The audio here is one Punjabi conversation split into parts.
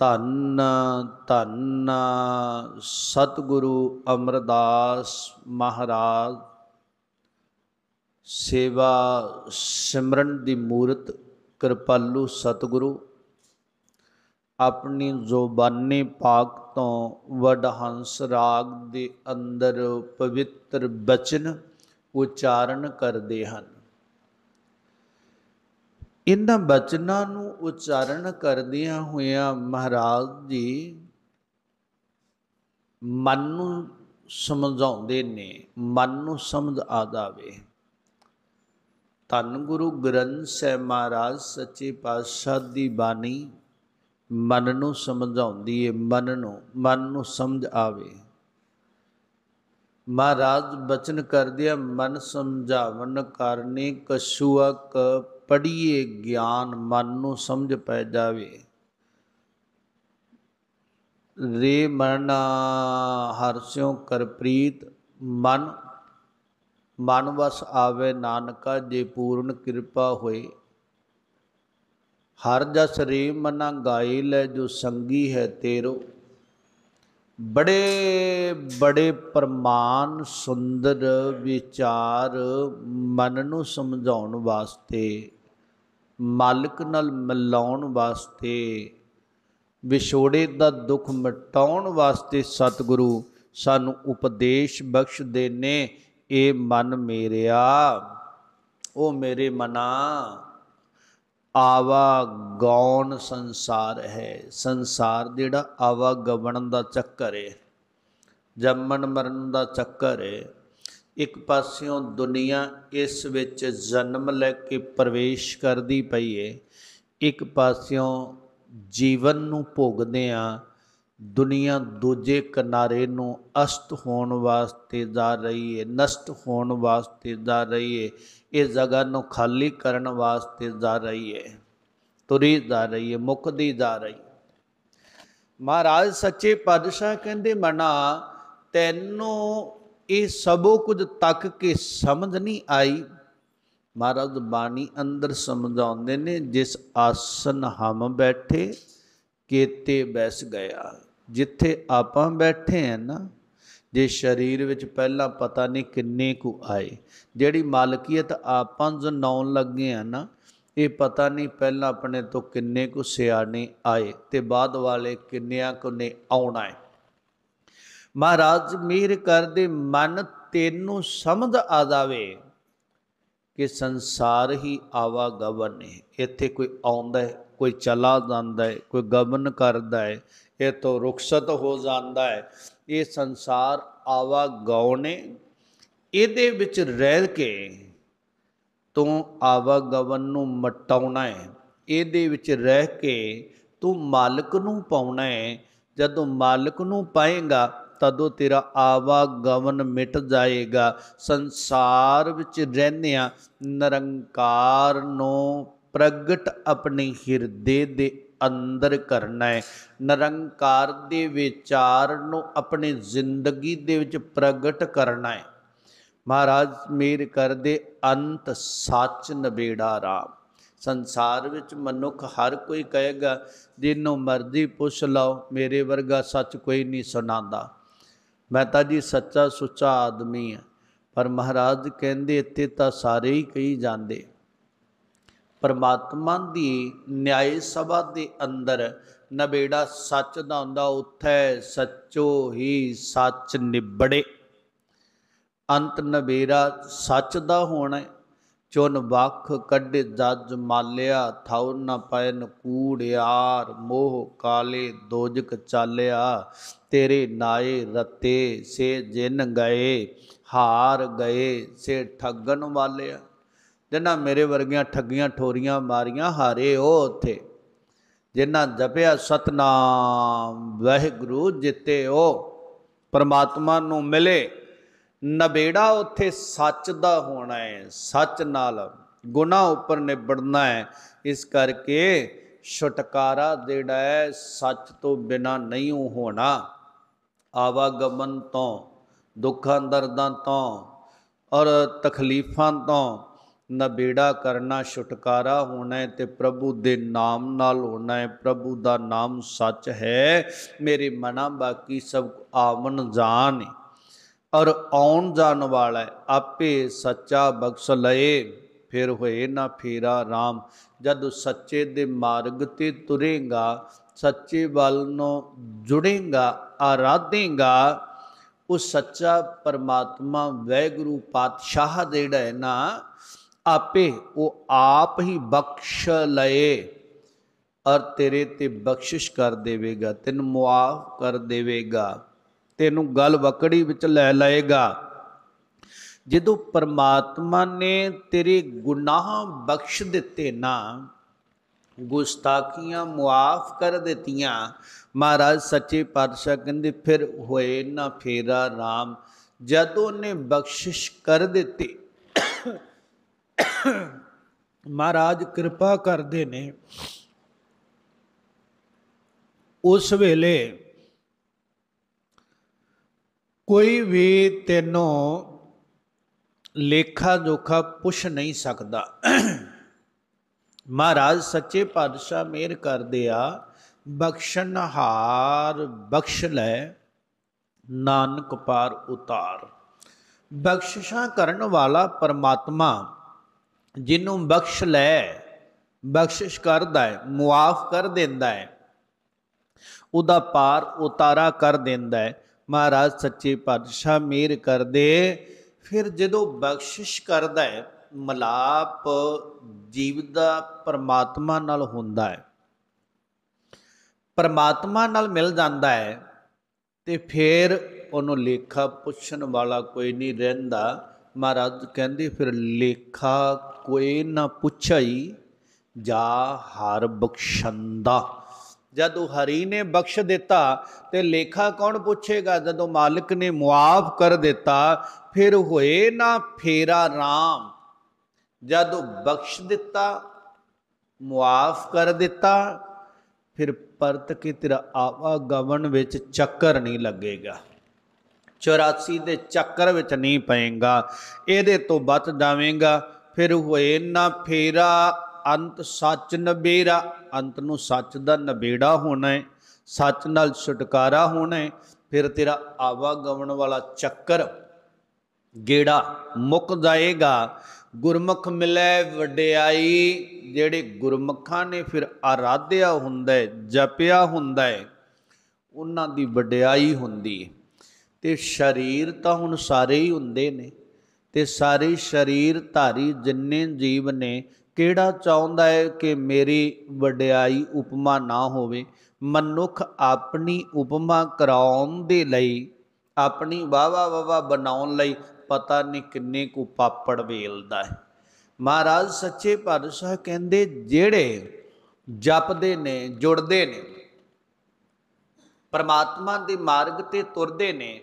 ਧੰਨ ਧੰਨ ਸਤਿਗੁਰੂ ਅਮਰਦਾਸ ਮਹਾਰਾਜ ਸੇਵਾ ਸਿਮਰਨ ਦੀ ਮੂਰਤ ਕਿਰਪਾਲੂ ਸਤਿਗੁਰੂ ਆਪਣੀ ਜ਼ੁਬਾਨੀ ਪਾਕ ਤੋਂ ਵਡਹੰਸ ਰਾਗ ਦੇ ਅੰਦਰ ਪਵਿੱਤਰ ਬਚਨ ਉਚਾਰਨ ਕਰਦੇ ਹਨ ਇਹਨਾਂ ਬਚਨਾਂ ਨੂੰ ਉਚਾਰਨ ਕਰਦਿਆਂ ਹੋਇਆਂ ਮਹਾਰਾਜ ਜੀ ਮਨ ਨੂੰ ਸਮਝਾਉਂਦੇ ਨੇ ਮਨ ਨੂੰ ਸਮਝ ਆ ਜਾਵੇ ਤਨ ਗੁਰੂ ਗ੍ਰੰਥ ਸਾਹਿਬ ਮਹਾਰਾਜ ਸੱਚੇ ਪਾਤਸ਼ਾਹ ਦੀ ਬਾਣੀ ਮਨ ਨੂੰ ਸਮਝਾਉਂਦੀ ਏ ਮਨ ਨੂੰ ਮਨ ਨੂੰ ਸਮਝ ਆਵੇ ਮਹਾਰਾਜ ਬਚਨ ਕਰਦਿਆ ਮਨ ਸਮਝਾਵਨ ਕਰਨੇ ਕਸ਼ੂਆ ਕ ਪੜੀਏ ਗਿਆਨ ਮਨ ਨੂੰ ਸਮਝ ਪੈ ਜਾਵੇ ਰੇ ਮਨ ਸਿਉ ਕਰ ਪ੍ਰੀਤ ਮਨ ਮਨ ਵਸ ਆਵੇ ਨਾਨਕਾ ਜੇ ਪੂਰਨ ਕਿਰਪਾ ਹੋਏ ਹਰ ਜਸ ਰੇ ਮਨਾ ਗਾਏ ਲੈ ਜੋ ਸੰਗੀ ਹੈ ਤੇਰੋ ਬੜੇ ਬੜੇ ਪਰਮਾਨ ਸੁੰਦਰ ਵਿਚਾਰ ਮਨ ਨੂੰ ਸਮਝਾਉਣ ਵਾਸਤੇ ਮਾਲਕ ਨਾਲ ਮਿਲਾਉਣ ਵਾਸਤੇ ਵਿਛੋੜੇ ਦਾ ਦੁੱਖ ਮਿਟਾਉਣ ਵਾਸਤੇ ਸਤਿਗੁਰੂ ਸਾਨੂੰ ਉਪਦੇਸ਼ ਬਖਸ਼ਦੇ ਨੇ ਇਹ ਮਨ ਮੇਰਿਆ ਉਹ ਮੇਰੇ ਮਨਾ ਆਵਾ ਗੌਣ ਸੰਸਾਰ ਹੈ ਸੰਸਾਰ ਜਿਹੜਾ ਆਵਾ ਗਵਣ ਦਾ ਚੱਕਰ ਹੈ ਜੰਮਣ ਮਰਨ ਦਾ ਚੱਕਰ ਹੈ ਇੱਕ ਪਾਸਿਓਂ ਦੁਨੀਆ ਇਸ ਵਿੱਚ ਜਨਮ ਲੈ ਕੇ ਪ੍ਰਵੇਸ਼ ਕਰਦੀ ਪਈ ਏ ਇੱਕ ਪਾਸਿਓਂ ਜੀਵਨ ਨੂੰ ਭੋਗਦੇ ਆ ਦੁਨੀਆ ਦੂਜੇ ਕਿਨਾਰੇ ਨੂੰ ਅਸਤ ਹੋਣ ਵਾਸਤੇ ਜਾ ਰਹੀ ਏ ਨਸ਼ਟ ਹੋਣ ਵਾਸਤੇ ਜਾ ਰਹੀ ਏ ਇਹ ਜਗ੍ਹਾ ਨੂੰ ਖਾਲੀ ਕਰਨ ਵਾਸਤੇ ਜਾ ਰਹੀ ਏ ਤੁਰੀ ਜਾ ਰਹੀ ਏ ਮੁਕਦੀ ਜਾ ਰਹੀ ਮਹਾਰਾਜ ਸੱਚੇ ਪਾਤਸ਼ਾਹ ਕਹਿੰਦੇ ਮਨਾ ਤੈਨੂੰ ਇਹ ਸਭੋ ਕੁਝ ਤੱਕ ਕੇ ਸਮਝ ਨਹੀਂ ਆਈ ਮਹਾਰਾਜ ਬਾਣੀ ਅੰਦਰ ਸਮਝਾਉਂਦੇ ਨੇ ਜਿਸ ਆਸਨ ਹਮ ਬੈਠੇ ਕੀਤੇ ਬੈਸ ਗਿਆ ਜਿੱਥੇ ਆਪਾਂ ਬੈਠੇ ਆ ਨਾ ਜੇ ਸਰੀਰ ਵਿੱਚ ਪਹਿਲਾਂ ਪਤਾ ਨਹੀਂ ਕਿੰਨੇ ਕੁ ਆਏ ਜਿਹੜੀ ਮਾਲਕੀਅਤ ਆਪਾਂ ਜਨਾਉਣ ਲੱਗੇ ਆ ਨਾ ਇਹ ਪਤਾ ਨਹੀਂ ਪਹਿਲਾਂ ਆਪਣੇ ਤੋਂ ਕਿੰਨੇ ਕੁ ਸਿਆਣੇ ਆਏ ਤੇ ਬਾਅਦ ਵਾਲੇ ਕਿੰਨਿਆਂ ਕੁ ਨੇ ਆਉਣਾ ਹੈ ਮਹਾਰਾਜ ਮੀਰ ਕਰਦੇ ਮਨ ਤੈਨੂੰ ਸਮਝ ਆ ਜਾਵੇ ਕਿ ਸੰਸਾਰ ਹੀ ਆਵਾ ਗਵਨ ਹੈ ਇੱਥੇ ਕੋਈ ਆਉਂਦਾ ਹੈ ਕੋਈ ਚਲਾ ਜਾਂਦਾ ਹੈ ਕੋਈ ਗਵਨ ਕਰਦਾ ਹੈ ਇਹ ਤੋਂ ਰੁਖਸਤ ਹੋ ਜਾਂਦਾ ਹੈ ਇਹ ਸੰਸਾਰ ਆਵਾ ਗਉਣੇ ਇਹਦੇ ਵਿੱਚ ਰਹਿ ਕੇ ਤੂੰ ਆਵਾ ਗਵਨ ਨੂੰ ਮਟਾਉਣਾ ਹੈ ਇਹਦੇ ਵਿੱਚ ਰਹਿ ਕੇ ਤੂੰ ਮਾਲਕ ਨੂੰ ਪਾਉਣਾ ਹੈ ਜਦੋਂ ਮਾਲਕ ਨੂੰ ਪਾਏਗਾ ਤਦੋਂ ਤੇਰਾ ਆਵਾਗਮਨ ਮਿਟ ਜਾਏਗਾ ਸੰਸਾਰ ਵਿੱਚ ਰਹਿਨਿਆ ਨਿਰੰਕਾਰ ਨੂੰ ਪ੍ਰਗਟ ਆਪਣੇ ਹਿਰਦੇ ਦੇ ਅੰਦਰ ਕਰਨਾ ਹੈ ਨਿਰੰਕਾਰ ਦੇ ਵਿਚਾਰ ਨੂੰ ਆਪਣੀ ਜ਼ਿੰਦਗੀ ਦੇ ਵਿੱਚ ਪ੍ਰਗਟ ਕਰਨਾ ਹੈ ਮਹਾਰਾਜ ਮੇਰ ਕਰਦੇ ਅੰਤ ਸੱਚ ਨਵੇੜਾ ਰਾਮ ਸੰਸਾਰ ਵਿੱਚ ਮਨੁੱਖ ਹਰ ਕੋਈ ਕਹੇਗਾ ਜਿੰਨੂੰ ਮਰਜ਼ੀ ਪੁੱਛ ਲਓ ਮੇਰੇ ਵਰਗਾ ਸੱਚ ਕੋਈ ਨਹੀਂ ਸੁਣਾਉਂਦਾ ਮੈਂ ਤਾਂ ਜੀ ਸੱਚਾ ਸੁੱਚਾ ਆਦਮੀ ਆ ਪਰ ਮਹਾਰਾਜ ਕਹਿੰਦੇ ਇੱਥੇ ਤਾਂ ਸਾਰੇ ਹੀ ਕਹੀ ਜਾਂਦੇ ਪਰਮਾਤਮਾ ਦੀ ਨਿਆਇ ਸਭਾ ਦੇ ਅੰਦਰ ਨਵੇੜਾ ਸੱਚ ਦਾ ਹੁੰਦਾ ਉੱਥੇ ਸੱਚੋ ਹੀ ਸੱਚ ਨਿਬੜੇ ਅੰਤ ਨਵੇੜਾ ਸੱਚ ਦਾ ਹੋਣਾ ਚੁਨ ਵਖ ਕੱਢੇ ਜੱਜ ਮਾਲਿਆ ਥਾਉ ਨ ਪੈਨ ਕੂੜਿਆਰ ਮੋਹ ਕਾਲੇ ਦੋਜਕ ਚਾਲਿਆ ਤੇਰੇ ਨਾਏ ਰਤੇ ਸੇ ਜਿਨ ਗਏ ਹਾਰ ਗਏ ਸੇ ਠੱਗਣ ਵਾਲਿਆ ਜਿਨ੍ਹਾਂ ਮੇਰੇ ਵਰਗੀਆਂ ਠੱਗੀਆਂ ਠੋਰੀਆਂ ਮਾਰੀਆਂ ਹਾਰੇ ਉਹ ਉਥੇ ਜਿਨ੍ਹਾਂ ਜਪਿਆ ਸਤਨਾਮ ਵਹਿਗੁਰੂ ਜਿੱਤੇ ਉਹ ਪਰਮਾਤਮਾ ਨੂੰ ਮਿਲੇ ਨਵੇੜਾ ਉੱਥੇ ਸੱਚ ਦਾ ਹੋਣਾ ਹੈ ਸੱਚ ਨਾਲ ਗੁਨਾਹ ਉੱਪਰ ਨਿਬੜਨਾ ਹੈ ਇਸ ਕਰਕੇ ਛੁਟਕਾਰਾ ਜਿਹੜਾ ਹੈ ਸੱਚ ਤੋਂ ਬਿਨਾ ਨਹੀਂ ਹੋਣਾ ਆਵਾਗਮਨ ਤੋਂ ਦੁੱਖਾਂ ਦਰਦਾਂ ਤੋਂ ਔਰ ਤਕਲੀਫਾਂ ਤੋਂ ਨਬੇੜਾ ਕਰਨਾ ਛੁਟਕਾਰਾ ਹੋਣਾ ਤੇ ਪ੍ਰਭੂ ਦੇ ਨਾਮ ਨਾਲ ਹੋਣਾ ਹੈ ਪ੍ਰਭੂ ਦਾ ਨਾਮ ਸੱਚ ਹੈ ਮੇਰੇ ਮਨਾ ਬਾਕੀ ਸਭ ਆਵਨ ਜਾਣੇ ਔਰ ਆਉਣ ਜਾਣ ਵਾਲਾ ਆਪੇ ਸੱਚਾ ਬਖਸ਼ ਲਏ ਫਿਰ ਹੋਏ ਨਾ ਫੇਰਾ RAM ਜਦ ਸੱਚੇ ਦੇ ਮਾਰਗ ਤੇ ਤੁਰੇਗਾ ਸੱਚੇ ਵੱਲ ਨੂੰ ਜੁੜੇਗਾ ਆਰਾਧੇਗਾ ਉਹ ਸੱਚਾ ਪਰਮਾਤਮਾ ਵੈਗੁਰੂ ਪਾਤਸ਼ਾਹ ਜਿਹੜਾ ਹੈ ਨਾ ਆਪੇ ਉਹ ਆਪ ਹੀ ਬਖਸ਼ ਲਏ ਔਰ ਤੇਰੇ ਤੇ ਬਖਸ਼ਿਸ਼ ਕਰ ਦੇਵੇਗਾ ਤੈਨੂੰ ਮੁਆਫ ਕਰ ਦੇਵੇਗਾ ਤੈਨੂੰ ਗੱਲ ਵਕੜੀ ਵਿੱਚ ਲੈ ਲਏਗਾ ਜਦੋਂ ਪਰਮਾਤਮਾ ਨੇ ਤੇਰੇ ਗੁਨਾਹ ਬਖਸ਼ ਦਿੱਤੇ ਨਾ ਗੁਸਤਾਖੀਆਂ ਮੁਆਫ ਕਰ ਦਿੱਤੀਆਂ ਮਹਾਰਾਜ ਸੱਚੇ ਪਾਤਸ਼ਾਹ ਕਹਿੰਦੇ ਫਿਰ ਹੋਏ ਨਾ ਫੇਰਾ RAM ਜਦੋਂ ਨੇ ਬਖਸ਼ਿਸ਼ ਕਰ ਦਿੱਤੀ ਮਹਾਰਾਜ ਕਿਰਪਾ ਕਰਦੇ ਨੇ ਉਸ ਵੇਲੇ ਕੋਈ ਵੀ ਤੈਨੂੰ ਲੇਖਾ ਜੋਖਾ ਪੁੱਛ ਨਹੀਂ ਸਕਦਾ ਮਹਾਰਾਜ ਸੱਚੇ ਪਾਤਸ਼ਾਹ ਮਿਹਰ ਕਰਦੇ ਆ ਬਖਸ਼ਨਹਾਰ ਬਖਸ਼ ਲੈ ਨਾਨਕ ਪਾਰ ਉਤਾਰ ਬਖਸ਼ਿਸ਼ਾਂ ਕਰਨ ਵਾਲਾ ਪਰਮਾਤਮਾ ਜਿਹਨੂੰ ਬਖਸ਼ ਲੈ ਬਖਸ਼ਿਸ਼ ਕਰਦਾ ਹੈ ਮੁਆਫ ਕਰ ਦਿੰਦਾ ਹੈ ਉਹਦਾ ਪਾਰ ਉਤਾਰਾ ਕਰ ਦਿੰਦਾ ਹੈ ਮਹਾਰਾਜ ਸੱਚੇ ਪਾਤਸ਼ਾਹ ਮਿਹਰ ਕਰਦੇ ਫਿਰ ਜਦੋਂ ਬਖਸ਼ਿਸ਼ ਕਰਦਾ ਹੈ ਮਲਾਪ ਜੀਵ ਦਾ ਪਰਮਾਤਮਾ ਨਾਲ ਹੁੰਦਾ ਹੈ ਪਰਮਾਤਮਾ ਨਾਲ ਮਿਲ ਜਾਂਦਾ ਹੈ ਤੇ ਫਿਰ ਉਹਨੂੰ ਲੇਖਾ ਪੁੱਛਣ ਵਾਲਾ ਕੋਈ ਨਹੀਂ ਰਹਿੰਦਾ ਮਹਾਰਾਜ ਕਹਿੰਦੇ ਫਿਰ ਲੇਖਾ ਕੋਈ ਨਾ ਪੁੱਛਾਈ ਜਾ ਹਰ ਬਖਸ਼ੰਦਾ ਜਦ ਹਰੀ ਨੇ ਬਖਸ਼ ਦਿੱਤਾ ਤੇ ਲੇਖਾ ਕੌਣ ਪੁੱਛੇਗਾ ਜਦੋਂ ਮਾਲਕ ਨੇ ਮੁਆਫ ਕਰ ਦਿੱਤਾ ਫਿਰ ਹੋਏ ਨਾ ਫੇਰਾ RAM ਜਦ ਬਖਸ਼ ਦਿੱਤਾ ਮੁਆਫ ਕਰ ਦਿੱਤਾ ਫਿਰ ਪਰਤ ਕੇ ਤੇਰਾ ਆਵਾ ਗਵਨ ਵਿੱਚ ਚੱਕਰ ਨਹੀਂ ਲੱਗੇਗਾ 84 ਦੇ ਚੱਕਰ ਵਿੱਚ ਨਹੀਂ ਪਏਗਾ ਇਹਦੇ ਤੋਂ ਬਚ ਜਾਵੇਂਗਾ ਫਿਰ ਹੋਏ ਨਾ ਫੇਰਾ ਅੰਤ ਸੱਚ ਨਬੇਰਾ ਅੰਤ ਨੂੰ ਸੱਚ ਦਾ ਨਵੇੜਾ ਹੋਣਾ ਹੈ ਸੱਚ ਨਾਲ ਛੁਟਕਾਰਾ ਹੋਣਾ ਹੈ ਫਿਰ ਤੇਰਾ ਆਵਾ ਗਵਣ ਵਾਲਾ ਚੱਕਰ ਗੇੜਾ ਮੁੱਕ ਜਾਏਗਾ ਗੁਰਮੁਖ ਮਿਲੇ ਵਡਿਆਈ ਜਿਹੜੇ ਗੁਰਮਖਾਂ ਨੇ ਫਿਰ ਆਰਾਧਿਆ ਹੁੰਦਾ ਹੈ ਜਪਿਆ ਹੁੰਦਾ ਹੈ ਉਹਨਾਂ ਦੀ ਵਡਿਆਈ ਹੁੰਦੀ ਹੈ ਤੇ ਸਰੀਰ ਤਾਂ ਹੁਣ ਸਾਰੇ ਹੀ ਹੁੰਦੇ ਨੇ ਤੇ ਸਾਰੇ ਸਰੀਰ ਧਾਰੀ ਜਿੰਨੇ ਜੀਵ ਨੇ ਕਿਹੜਾ ਚਾਹੁੰਦਾ ਹੈ ਕਿ ਮੇਰੀ ਵਡਿਆਈ ਉਪਮਾ ਨਾ ਹੋਵੇ ਮਨੁੱਖ ਆਪਣੀ ਉਪਮਾ ਕਰਾਉਣ ਦੇ ਲਈ ਆਪਣੀ ਵਾਵਾ ਵਾਵਾ ਬਣਾਉਣ ਲਈ ਪਤਾ ਨਹੀਂ ਕਿੰਨੇ ਕੁ ਪਾਪੜ ਵੇਲਦਾ ਹੈ ਮਹਾਰਾਜ ਸੱਚੇ ਪਾਤਸ਼ਾਹ ਕਹਿੰਦੇ ਜਿਹੜੇ ਜਪਦੇ ਨੇ ਜੁੜਦੇ ਨੇ ਪਰਮਾਤਮਾ ਦੇ ਮਾਰਗ ਤੇ ਤੁਰਦੇ ਨੇ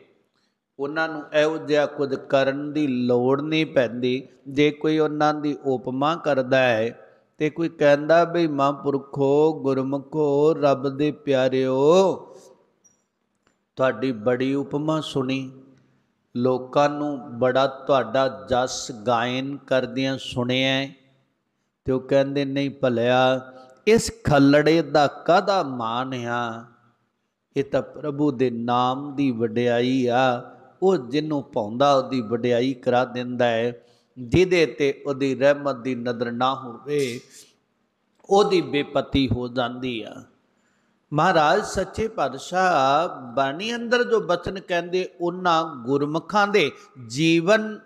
ਉਹਨਾਂ ਨੂੰ ਇਹੋ ਜਿਹਾ ਕੁਝ ਕਰਨ ਦੀ ਲੋੜ ਨਹੀਂ ਪੈਂਦੀ ਜੇ ਕੋਈ ਉਹਨਾਂ ਦੀ ਉਪਮਾ ਕਰਦਾ ਹੈ ਤੇ ਕੋਈ ਕਹਿੰਦਾ ਬਈ ਮਹਾਂਪੁਰਖੋ ਗੁਰਮਖੋ ਰੱਬ ਦੇ ਪਿਆਰਿਓ ਤੁਹਾਡੀ ਬੜੀ ਉਪਮਾ ਸੁਣੀ ਲੋਕਾਂ ਨੂੰ ਬੜਾ ਤੁਹਾਡਾ ਜਸ ਗਾਇਨ ਕਰਦਿਆਂ ਸੁਣਿਆ ਤੇ ਉਹ ਕਹਿੰਦੇ ਨਹੀਂ ਭਲਿਆ ਇਸ ਖੱਲੜੇ ਦਾ ਕਾਦਾ ਮਾਨ ਆ ਇਹ ਤਾਂ ਪ੍ਰਭੂ ਦੇ ਨਾਮ ਦੀ ਵਡਿਆਈ ਆ ਉਹ ਜਿੰਨੂੰ ਪਾਉਂਦਾ ਉਹਦੀ ਵਡਿਆਈ ਕਰਾ ਦਿੰਦਾ ਹੈ ਜਿਹਦੇ ਤੇ ਉਹਦੀ ਰਹਿਮਤ ਦੀ ਨਦਰ ਨਾ ਹੋਵੇ ਉਹਦੀ ਬੇਪਤੀ ਹੋ ਜਾਂਦੀ ਆ ਮਹਾਰਾਜ ਸੱਚੇ ਪਾਤਸ਼ਾਹ ਬਾਣੀ ਅੰਦਰ ਜੋ ਬਚਨ ਕਹਿੰਦੇ ਉਹਨਾਂ ਗੁਰਮਖਾਂ ਦੇ ਜੀਵਨ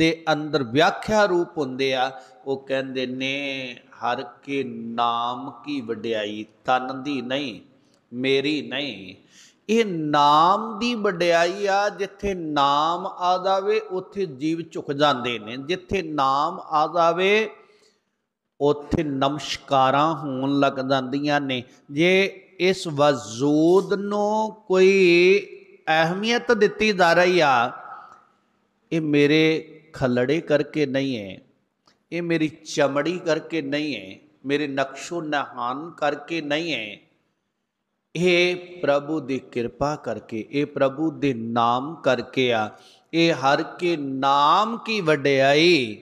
ਦੇ ਅੰਦਰ ਵਿਆਖਿਆ ਰੂਪ ਹੁੰਦੇ ਆ ਉਹ ਕਹਿੰਦੇ ਨੇ ਹਰ ਕੇ ਨਾਮ ਕੀ ਵਡਿਆਈ ਤਨ ਦੀ ਨਹੀਂ ਮੇਰੀ ਨਹੀਂ ਇਹ ਨਾਮ ਦੀ ਵਡਿਆਈ ਆ ਜਿੱਥੇ ਨਾਮ ਆ ਜਾਵੇ ਉੱਥੇ ਜੀਵ ਝੁਕ ਜਾਂਦੇ ਨੇ ਜਿੱਥੇ ਨਾਮ ਆ ਜਾਵੇ ਉੱਥੇ ਨਮਸਕਾਰਾਂ ਹੋਣ ਲੱਗ ਜਾਂਦੀਆਂ ਨੇ ਜੇ ਇਸ ਵਜੂਦ ਨੂੰ ਕੋਈ ਅਹਿਮੀਅਤ ਦਿੱਤੀ ਜਾ ਰਹੀ ਆ ਇਹ ਮੇਰੇ ਖਲੜੇ ਕਰਕੇ ਨਹੀਂ ਹੈ ਇਹ ਮੇਰੀ ਚਮੜੀ ਕਰਕੇ ਨਹੀਂ ਹੈ ਮੇਰੇ ਨਕਸ਼ੋ ਨਹਾਨ ਕਰਕੇ ਨਹੀਂ ਹੈ ਇਹ ਪ੍ਰਭੂ ਦੀ ਕਿਰਪਾ ਕਰਕੇ ਇਹ ਪ੍ਰਭੂ ਦੇ ਨਾਮ ਕਰਕੇ ਆ ਇਹ ਹਰ ਕੇ ਨਾਮ ਕੀ ਵਡਿਆਈ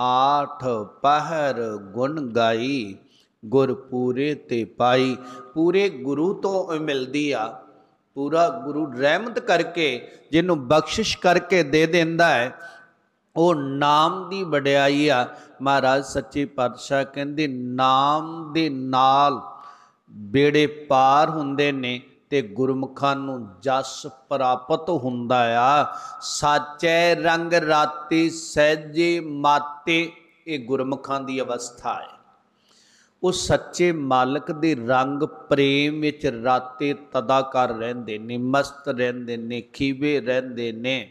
ਆਠ ਪਹਿਰ ਗੁਣ ਗਾਈ ਗੁਰ ਪੂਰੇ ਤੇ ਪਾਈ ਪੂਰੇ ਗੁਰੂ ਤੋਂ ਮਿਲਦੀ ਆ ਪੂਰਾ ਗੁਰੂ ਰਹਿਮਤ ਕਰਕੇ ਜਿਹਨੂੰ ਬਖਸ਼ਿਸ਼ ਕਰਕੇ ਦੇ ਦਿੰਦਾ ਹੈ ਉਹ ਨਾਮ ਦੀ ਵਡਿਆਈ ਆ ਮਹਾਰਾਜ ਸੱਚੇ ਪਾਤਸ਼ਾਹ ਕਹਿੰਦੇ ਨਾਮ ਦੇ ਨਾਲ ਬੇੜੇ ਪਾਰ ਹੁੰਦੇ ਨੇ ਤੇ ਗੁਰਮਖਾਂ ਨੂੰ ਜਸ ਪ੍ਰਾਪਤ ਹੁੰਦਾ ਆ ਸਾਚੇ ਰੰਗ ਰਾਤੀ ਸਹਿਜੇ ਮਾਤੇ ਇਹ ਗੁਰਮਖਾਂ ਦੀ ਅਵਸਥਾ ਹੈ ਉਹ ਸੱਚੇ ਮਾਲਕ ਦੇ ਰੰਗ ਪ੍ਰੇਮ ਵਿੱਚ ਰਾਤੇ ਤਦਾ ਕਰ ਰਹਿੰਦੇ ਨੇ ਮਸਤ ਰਹਿੰਦੇ ਨੇ ਖੀਵੇ ਰਹਿੰਦੇ ਨੇ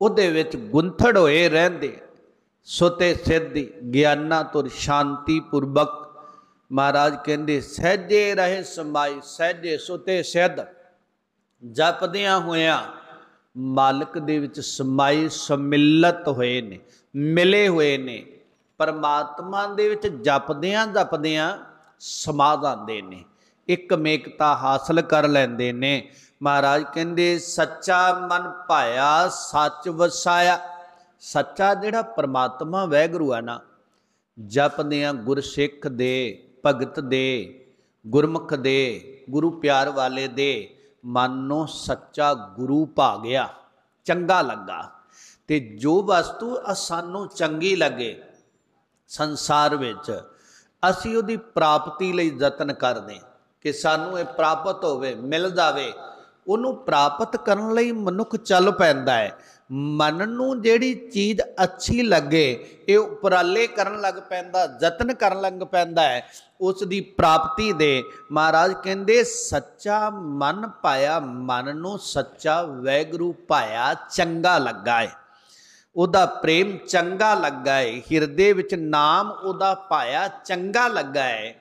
ਉਹਦੇ ਵਿੱਚ ਗੁੰਥੜ ਹੋਏ ਰਹਿੰਦੇ ਸੁਤੇ ਸਿੱਧ ਗਿਆਨਾ ਤੁਰ ਸ਼ਾਂਤੀ ਪੂਰਬਕ ਮਹਾਰਾਜ ਕਹਿੰਦੇ ਸਹਜੇ ਰਹੇ ਸਮਾਈ ਸਹਜੇ ਸੁਤੇ ਸਿੱਧ ਜਪਦਿਆਂ ਹੋਇਆਂ ਮਾਲਕ ਦੇ ਵਿੱਚ ਸਮਾਈ ਸਮਿਲਤ ਹੋਏ ਨੇ ਮਿਲੇ ਹੋਏ ਨੇ ਪਰਮਾਤਮਾ ਦੇ ਵਿੱਚ ਜਪਦਿਆਂ ਜਪਦਿਆਂ ਸਮਾ ਨੇ ਇੱਕ ਮੇਕਤਾ ਹਾਸਲ ਕਰ ਲੈਂਦੇ ਨੇ ਮਹਾਰਾਜ ਕਹਿੰਦੇ ਸੱਚਾ ਮਨ ਭਾਇਆ ਸੱਚ ਵਸਾਇਆ ਸੱਚਾ ਜਿਹੜਾ ਪਰਮਾਤਮਾ ਵੈਗਰੂ ਆ ਨਾ ਜਪਦਿਆਂ ਗੁਰਸਿੱਖ ਦੇ ਭਗਤ ਦੇ ਗੁਰਮੁਖ ਦੇ ਗੁਰੂ ਪਿਆਰ ਵਾਲੇ ਦੇ ਮਨ ਨੂੰ ਸੱਚਾ ਗੁਰੂ ਭਾ ਗਿਆ ਚੰਗਾ ਲੱਗਾ ਤੇ ਜੋ ਵਸਤੂ ਸਾਨੂੰ ਚੰਗੀ ਲੱਗੇ ਸੰਸਾਰ ਵਿੱਚ ਅਸੀਂ ਉਹਦੀ ਪ੍ਰਾਪਤੀ ਲਈ ਯਤਨ ਕਰਦੇ ਕਿ ਸਾਨੂੰ ਇਹ ਪ੍ਰਾਪਤ ਹੋਵੇ ਮਿਲ ਜਾਵੇ ਉਹਨੂੰ ਪ੍ਰਾਪਤ ਕਰਨ ਲਈ ਮਨੁੱਖ ਚੱਲ ਪੈਂਦਾ ਹੈ ਮਨ ਨੂੰ ਜਿਹੜੀ ਚੀਜ਼ ਅੱਛੀ ਲੱਗੇ ਇਹ ਉਪਰਾਲੇ ਕਰਨ ਲੱਗ ਪੈਂਦਾ ਯਤਨ ਕਰਨ ਲੱਗ ਪੈਂਦਾ ਹੈ ਉਸ ਦੀ ਪ੍ਰਾਪਤੀ ਦੇ ਮਹਾਰਾਜ ਕਹਿੰਦੇ ਸੱਚਾ ਮਨ ਪਾਇਆ ਮਨ ਨੂੰ ਸੱਚਾ ਵੈਗਰੂ ਪਾਇਆ ਚੰਗਾ ਲੱਗਾ ਹੈ ਉਹਦਾ ਪ੍ਰੇਮ ਚੰਗਾ ਲੱਗਾ ਹੈ ਹਿਰਦੇ ਵਿੱਚ ਨਾਮ ਉਹਦਾ ਪਾਇਆ ਚੰਗਾ ਲੱਗਾ ਹੈ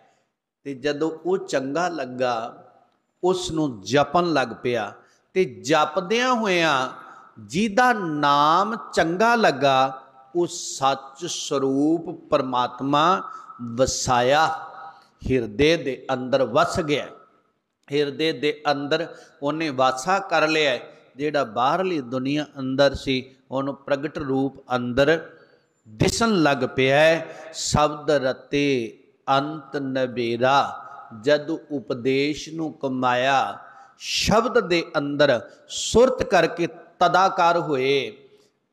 ਤੇ ਜਦੋਂ ਉਹ ਚੰਗਾ ਲੱਗਾ ਉਸ ਨੂੰ ਜਪਨ ਲੱਗ ਪਿਆ ਤੇ ਜਪਦਿਆਂ ਹੋਇਆਂ ਜਿਹਦਾ ਨਾਮ ਚੰਗਾ ਲੱਗਾ ਉਹ ਸੱਚ ਸਰੂਪ ਪਰਮਾਤਮਾ ਵਸਾਇਆ ਹਿਰਦੇ ਦੇ ਅੰਦਰ ਵਸ ਗਿਆ ਹਿਰਦੇ ਦੇ ਅੰਦਰ ਉਹਨੇ ਵਾਸਾ ਕਰ ਲਿਆ ਜਿਹੜਾ ਬਾਹਰਲੀ ਦੁਨੀਆ ਅੰਦਰ ਸੀ ਉਹਨੂੰ ਪ੍ਰਗਟ ਰੂਪ ਅੰਦਰ ਦਿਸਣ ਲੱਗ ਪਿਆ ਸ਼ਬਦ ਰਤੇ ਅੰਤ ਨਵੇਰਾ ਜਦ ਉਪਦੇਸ਼ ਨੂੰ ਕਮਾਇਆ ਸ਼ਬਦ ਦੇ ਅੰਦਰ ਸੁਰਤ ਕਰਕੇ ਤਦਾਕਾਰ ਹੋਏ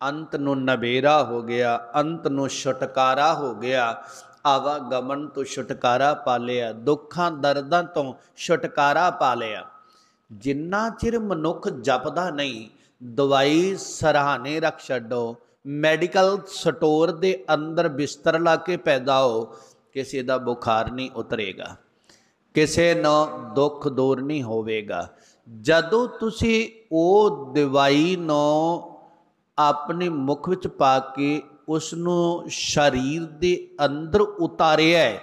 ਅੰਤ ਨੂੰ ਨਵੇਰਾ ਹੋ ਗਿਆ ਅੰਤ ਨੂੰ ਛੁਟਕਾਰਾ ਹੋ ਗਿਆ ਆਵਾ ਗਮਨ ਤੋਂ ਛੁਟਕਾਰਾ ਪਾ ਲਿਆ ਦੁੱਖਾਂ ਦਰਦਾਂ ਤੋਂ ਛੁਟਕਾਰਾ ਪਾ ਲਿਆ ਜਿੰਨਾ ਚਿਰ ਮਨੁੱਖ ਜਪਦਾ ਨਹੀਂ ਦਵਾਈ ਸਰਹਾਨੇ ਰੱਖ ਛੱਡੋ ਮੈਡੀਕਲ ਸਟੋਰ ਦੇ ਅੰਦਰ ਬਿਸਤਰ ਲਾ ਕੇ ਪੈਦਾ ਹੋ ਕਿਸੇ ਦਾ ਬੁਖਾਰ ਨਹੀਂ ਉਤਰੇਗਾ ਕਿਸੇ ਨੂੰ ਦੁੱਖ ਦੂਰ ਨਹੀਂ ਹੋਵੇਗਾ ਜਦੋਂ ਤੁਸੀਂ ਉਹ ਦਵਾਈ ਨੂੰ ਆਪਣੇ ਮੁਖ ਵਿੱਚ ਪਾ ਕੇ ਉਸ ਨੂੰ ਸਰੀਰ ਦੇ ਅੰਦਰ ਉਤਾਰਿਆ ਹੈ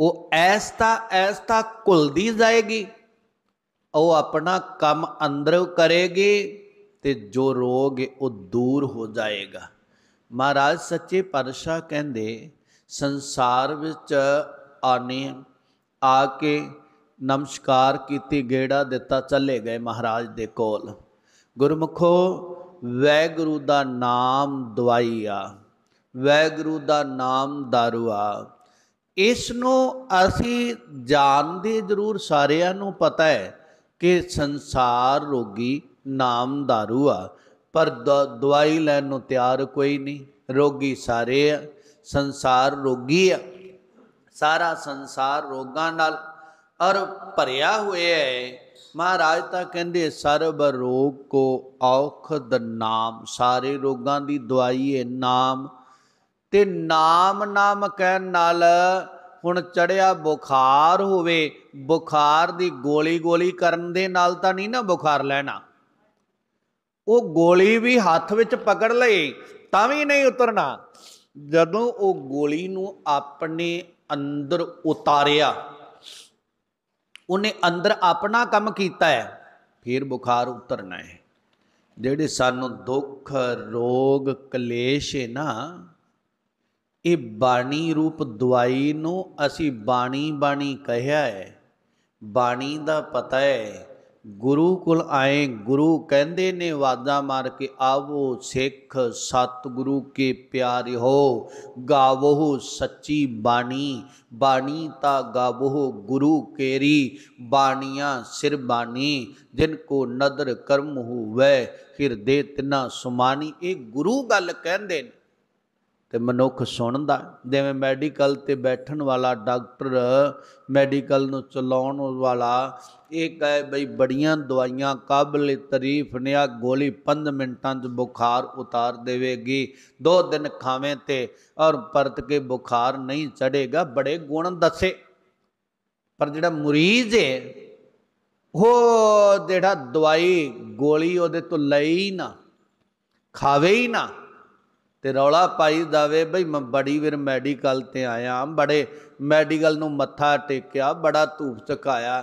ਉਹ ਐਸਤਾ ਐਸਤਾ ਕੁਲਦੀ ਜਾਏਗੀ ਉਹ ਆਪਣਾ ਕੰਮ ਅੰਦਰ ਕਰੇਗੀ ਤੇ ਜੋ ਰੋਗ ਉਹ ਦੂਰ ਹੋ ਜਾਏਗਾ ਮਹਾਰਾਜ ਸੱਚੇ ਪਾਤਸ਼ਾਹ ਕਹਿੰਦੇ ਸੰਸਾਰ ਵਿੱਚ ਆਨੇ ਆ ਕੇ ਨਮਸਕਾਰ ਕੀਤੀ ਗੇੜਾ ਦਿੱਤਾ ਚੱਲੇ ਗਏ ਮਹਾਰਾਜ ਦੇ ਕੋਲ ਗੁਰਮਖੋ ਵੈਗੁਰੂ ਦਾ ਨਾਮ ਦਵਾਈ ਆ ਵੈਗੁਰੂ ਦਾ ਨਾਮ दारू ਆ ਇਸ ਨੂੰ ਅਸੀਂ ਜਾਣਦੇ ਜ਼ਰੂਰ ਸਾਰਿਆਂ ਨੂੰ ਪਤਾ ਹੈ ਕਿ ਸੰਸਾਰ ਰੋਗੀ ਨਾਮ दारू ਆ ਪਰ ਦਵਾਈ ਲੈਣ ਨੂੰ ਤਿਆਰ ਕੋਈ ਨਹੀਂ ਰੋਗੀ ਸਾਰੇ ਆ ਸੰਸਾਰ ਰੋਗੀ ਆ ਸਾਰਾ ਸੰਸਾਰ ਰੋਗਾਂ ਨਾਲ ਔਰ ਭਰਿਆ ਹੋਇਆ ਹੈ ਮਹਾਰਾਜ ਤਾਂ ਕਹਿੰਦੇ ਸਰਬ ਰੋਗ ਕੋ ਔਖ ਦ ਨਾਮ ਸਾਰੇ ਰੋਗਾਂ ਦੀ ਦਵਾਈ ਹੈ ਨਾਮ ਤੇ ਨਾਮ ਨਾਮ ਕਹਿਣ ਨਾਲ ਹੁਣ ਚੜਿਆ ਬੁਖਾਰ ਹੋਵੇ ਬੁਖਾਰ ਦੀ ਗੋਲੀ ਗੋਲੀ ਕਰਨ ਦੇ ਨਾਲ ਤਾਂ ਨਹੀਂ ਨਾ ਬੁਖਾਰ ਲੈਣਾ ਉਹ ਗੋਲੀ ਵੀ ਹੱਥ ਵਿੱਚ ਪਕੜ ਲਈ ਤਾਂ ਵੀ ਨਹੀਂ ਉਤਰਨਾ ਜਦੋਂ ਉਹ ਗੋਲੀ ਨੂੰ ਆਪਣੇ ਅੰਦਰ ਉਤਾਰਿਆ ਉਹਨੇ ਅੰਦਰ ਆਪਣਾ ਕੰਮ ਕੀਤਾ ਹੈ ਫਿਰ ਬੁਖਾਰ ਉਤਰਨਾ ਹੈ ਜਿਹੜੇ ਸਾਨੂੰ ਦੁੱਖ ਰੋਗ ਕਲੇਸ਼ ਹੈ ਨਾ ਇਹ ਬਾਣੀ ਰੂਪ ਦਵਾਈ ਨੂੰ ਅਸੀਂ ਬਾਣੀ ਬਾਣੀ ਕਹਿਆ ਹੈ ਬਾਣੀ ਦਾ ਪਤਾ ਹੈ ਗੁਰੂ ਕੋਲ ਆਏ ਗੁਰੂ ਕਹਿੰਦੇ ਨੇ ਵਾਦਾ ਮਾਰ ਕੇ ਆਵੋ ਸਿੱਖ ਸਤਿਗੁਰੂ ਕੇ ਹੋ ਗਾਵੋ ਸੱਚੀ ਬਾਣੀ ਬਾਣੀ ਤਾਂ ਗਾਵੋ ਗੁਰੂ ਕੇਰੀ ਬਾਣੀਆਂ ਸਿਰ ਬਾਣੀ ਜਿਨ ਕੋ ਨਦਰ ਕਰਮ ਹੋਵੇ ਹਿਰਦੇ ਤਿਨਾ ਸੁਮਾਨੀ ਇਹ ਗੁਰੂ ਗੱਲ ਕਹਿੰਦੇ ਨੇ ਤੇ ਮਨੁੱਖ ਸੁਣਦਾ ਜਿਵੇਂ ਮੈਡੀਕਲ ਤੇ ਬੈਠਣ ਵਾਲਾ ਡਾਕਟਰ ਮੈਡੀਕਲ ਨੂੰ ਚਲਾਉਣ ਵਾਲਾ ਇਹ ਕਹੇ ਬਈ ਬੜੀਆਂ ਦਵਾਈਆਂ ਕਾਬਲੇ ਤਾਰੀਫ ਨੇ ਆ ਗੋਲੀ 5 ਮਿੰਟਾਂ 'ਚ ਬੁਖਾਰ ਉਤਾਰ ਦੇਵੇਗੀ ਦੋ ਦਿਨ ਖਾਵੇਂ ਤੇ ਔਰ ਪਰਤ ਕੇ ਬੁਖਾਰ ਨਹੀਂ ਚੜੇਗਾ ਬੜੇ ਗੁਣ ਦੱਸੇ ਪਰ ਜਿਹੜਾ ਮਰੀਜ਼ ਹੈ ਉਹ ਜਿਹੜਾ ਦਵਾਈ ਗੋਲੀ ਉਹਦੇ ਤੋਂ ਲਈ ਨਾ ਖਾਵੇ ਹੀ ਨਾ ਤੇ ਰੌਲਾ ਪਾਈ ਦਾਵੇ ਬਈ ਮੈਂ ਬੜੀ ਵੀਰ ਮੈਡੀਕਲ ਤੇ ਆਇਆ ਬੜੇ ਮੈਡੀਕਲ ਨੂੰ ਮੱਥਾ ਟੇਕਿਆ ਬੜਾ ਧੂਪ ਚਕਾਇਆ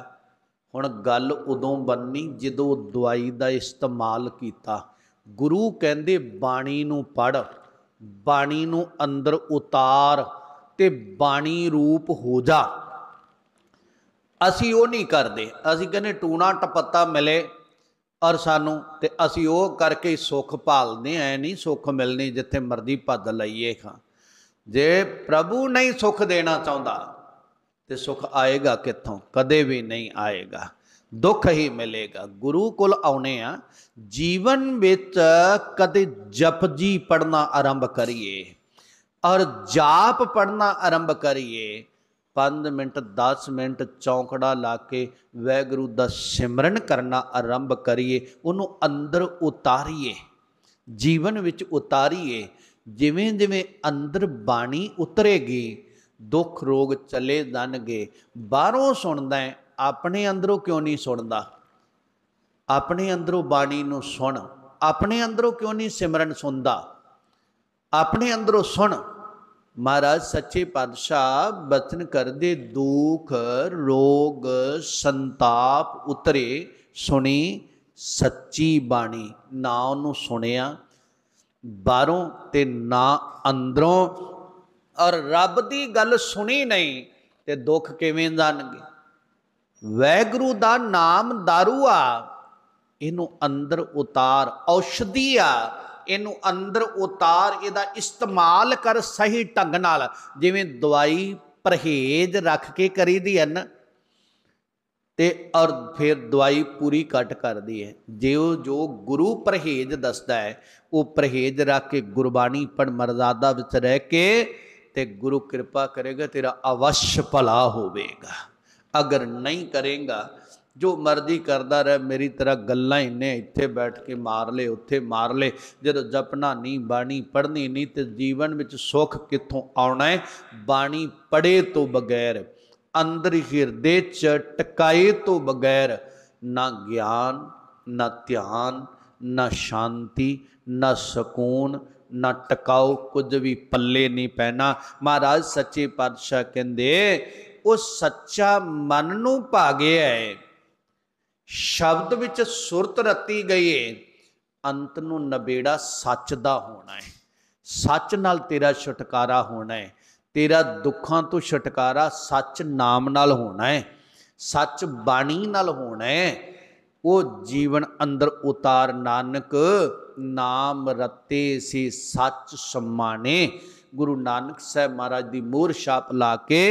ਹੁਣ ਗੱਲ ਉਦੋਂ ਬੰਨੀ ਜਦੋਂ ਦਵਾਈ ਦਾ ਇਸਤੇਮਾਲ ਕੀਤਾ ਗੁਰੂ ਕਹਿੰਦੇ ਬਾਣੀ ਨੂੰ ਪੜ ਬਾਣੀ ਨੂੰ ਅੰਦਰ ਉਤਾਰ ਤੇ ਬਾਣੀ ਰੂਪ ਹੋ ਜਾ ਅਸੀਂ ਉਹ ਨਹੀਂ ਕਰਦੇ ਅਸੀਂ ਕਹਿੰਦੇ ਟੂਣਾ ਟਪੱਤਾ ਮਿਲੇ ਔਰ ਸਾਨੂੰ ਤੇ ਅਸੀਂ ਉਹ ਕਰਕੇ ਸੁੱਖ ਭਾਲਦੇ ਐ ਨਹੀਂ ਸੁੱਖ ਮਿਲਣੀ ਜਿੱਥੇ ਮਰਦੀ ਭੱਦ ਲਈਏ ਖਾਂ ਜੇ ਪ੍ਰਭੂ ਨਹੀਂ ਸੁੱਖ ਦੇਣਾ ਚਾਹੁੰਦਾ ਤੇ ਸੁੱਖ ਆਏਗਾ ਕਿੱਥੋਂ ਕਦੇ ਵੀ ਨਹੀਂ ਆਏਗਾ ਦੁੱਖ ਹੀ ਮਿਲੇਗਾ ਗੁਰੂ ਕੋਲ ਆਉਣੇ ਆ ਜੀਵਨ ਵਿੱਚ ਕਦੇ ਜਪਜੀ ਪੜਨਾ ਆਰੰਭ ਕਰੀਏ ਔਰ ਜਾਪ ਪੜਨਾ ਆਰੰਭ ਕਰੀਏ 5 ਮਿੰਟ 10 ਮਿੰਟ ਚੌਂਕੜਾ ਲਾ ਕੇ ਵੈਗੁਰੂ ਦਾ ਸਿਮਰਨ ਕਰਨਾ ਆਰੰਭ ਕਰੀਏ ਉਹਨੂੰ ਅੰਦਰ ਉਤਾਰੀਏ ਜੀਵਨ ਵਿੱਚ ਉਤਾਰੀਏ ਜਿਵੇਂ ਜਿਵੇਂ ਅੰਦਰ ਬਾਣੀ ਉਤਰੇਗੀ ਦੁੱਖ ਰੋਗ ਚਲੇ ਜਾਣਗੇ ਬਾਹਰੋਂ ਸੁਣਦਾ ਆਪਣੇ ਅੰਦਰੋਂ ਕਿਉਂ ਨਹੀਂ ਸੁਣਦਾ ਆਪਣੇ ਅੰਦਰੋਂ ਬਾਣੀ ਨੂੰ ਸੁਣ ਆਪਣੇ ਅੰਦਰੋਂ ਕਿਉਂ ਨਹੀਂ ਸਿਮਰਨ ਸੁਣਦਾ ਆਪਣੇ ਅੰਦਰੋਂ ਸੁਣ ਮਹਾਰਾਜ ਸੱਚੇ ਪਾਤਸ਼ਾਹ ਬਚਨ ਕਰਦੇ ਦੁੱਖ ਰੋਗ ਸੰਤਾਪ ਉਤਰੇ ਸੁਣੀ ਸੱਚੀ ਬਾਣੀ ਨਾ ਉਹਨੂੰ ਸੁਣਿਆ ਬਾਹਰੋਂ ਤੇ ਨਾ ਅੰਦਰੋਂ ਔਰ ਰੱਬ ਦੀ ਗੱਲ ਸੁਣੀ ਨਹੀਂ ਤੇ ਦੁੱਖ ਕਿਵੇਂ ਜਾਣਗੇ ਵੈਗਰੂ ਦਾ ਨਾਮ ਦਾਰੂ ਆ ਇਹਨੂੰ ਅੰਦਰ ਉਤਾਰ ਔਸ਼ਧੀ ਆ ਇਹਨੂੰ ਅੰਦਰ ਉਤਾਰ ਇਹਦਾ ਇਸਤੇਮਾਲ ਕਰ ਸਹੀ ਢੰਗ ਨਾਲ ਜਿਵੇਂ ਦਵਾਈ ਪਰਹੇਜ਼ ਰੱਖ ਕੇ ਕਰੀਦੀ ਹੈ ਨਾ ਤੇ ਔਰ ਫਿਰ ਦਵਾਈ ਪੂਰੀ ਕੱਟ ਕਰਦੀ ਹੈ ਜਿਉ ਜੋ ਗੁਰੂ ਪਰਹੇਜ਼ ਦੱਸਦਾ ਹੈ ਉਹ ਪਰਹੇਜ਼ ਰੱਖ ਕੇ ਗੁਰਬਾਣੀ ਪੜ ਮਰਜ਼ਾਦਾ ਵਿੱਚ ਰਹਿ ਕੇ ਤੇ ਗੁਰੂ ਕਿਰਪਾ ਕਰੇਗਾ ਤੇਰਾ ਅਵਸ਼ ਭਲਾ ਹੋਵੇਗਾ ਅਗਰ ਨਹੀਂ ਕਰੇਗਾ ਜੋ ਮਰਜ਼ੀ ਕਰਦਾ ਰਹਿ ਮੇਰੀ ਤਰ੍ਹਾਂ ਗੱਲਾਂ ਇਹਨੇ ਇੱਥੇ ਬੈਠ ਕੇ ਮਾਰ ਲੇ ਉੱਥੇ ਮਾਰ ਲੇ ਜਦੋਂ ਜਪਣਾ ਨਹੀਂ ਬਾਣੀ ਪੜ੍ਹਨੀ ਨਹੀਂ ਤੇ ਜੀਵਨ ਵਿੱਚ ਸੁੱਖ ਕਿੱਥੋਂ ਆਉਣਾ ਹੈ ਬਾਣੀ ਪੜ੍ਹੇ ਤੋਂ ਬਗੈਰ ਅੰਦਰ ਹਿਰਦੇ ਚ ਟਿਕਾਏ ਤੋਂ ਬਗੈਰ ਨਾ ਗਿਆਨ ਨਾ ਧਿਆਨ ਨਾ ਸ਼ਾਂਤੀ ਨਾ ਸਕੂਨ ਨਾ ਟਿਕਾਓ ਕੁਝ ਵੀ ਪੱਲੇ ਨਹੀਂ ਪੈਣਾ ਮਹਾਰਾਜ ਸੱਚੇ ਪਾਤਸ਼ਾਹ ਕਹਿੰਦੇ ਉਹ ਸੱਚਾ ਮਨ ਨੂੰ ਭਾਗਿਆ ਹੈ ਸ਼ਬਦ ਵਿੱਚ ਸੁਰਤ ਰਤੀ ਗਈ ਏ ਅੰਤ ਨੂੰ ਨਵੇੜਾ ਸੱਚ ਦਾ ਹੋਣਾ ਹੈ ਸੱਚ ਨਾਲ ਤੇਰਾ ਛੁਟਕਾਰਾ ਹੋਣਾ ਹੈ ਤੇਰਾ ਦੁੱਖਾਂ ਤੋਂ ਛੁਟਕਾਰਾ ਸੱਚ ਨਾਮ ਨਾਲ ਹੋਣਾ ਹੈ ਸੱਚ ਬਾਣੀ ਨਾਲ ਹੋਣਾ ਹੈ ਉਹ ਜੀਵਨ ਅੰਦਰ ਉਤਾਰ ਨਾਨਕ ਨਾਮ ਰਤੇ ਸੀ ਸੱਚ ਸਮਾਨੇ ਗੁਰੂ ਨਾਨਕ ਸਾਹਿਬ ਮਹਾਰਾਜ ਦੀ ਮੋਹਰ ਛਾਪ ਲਾ ਕੇ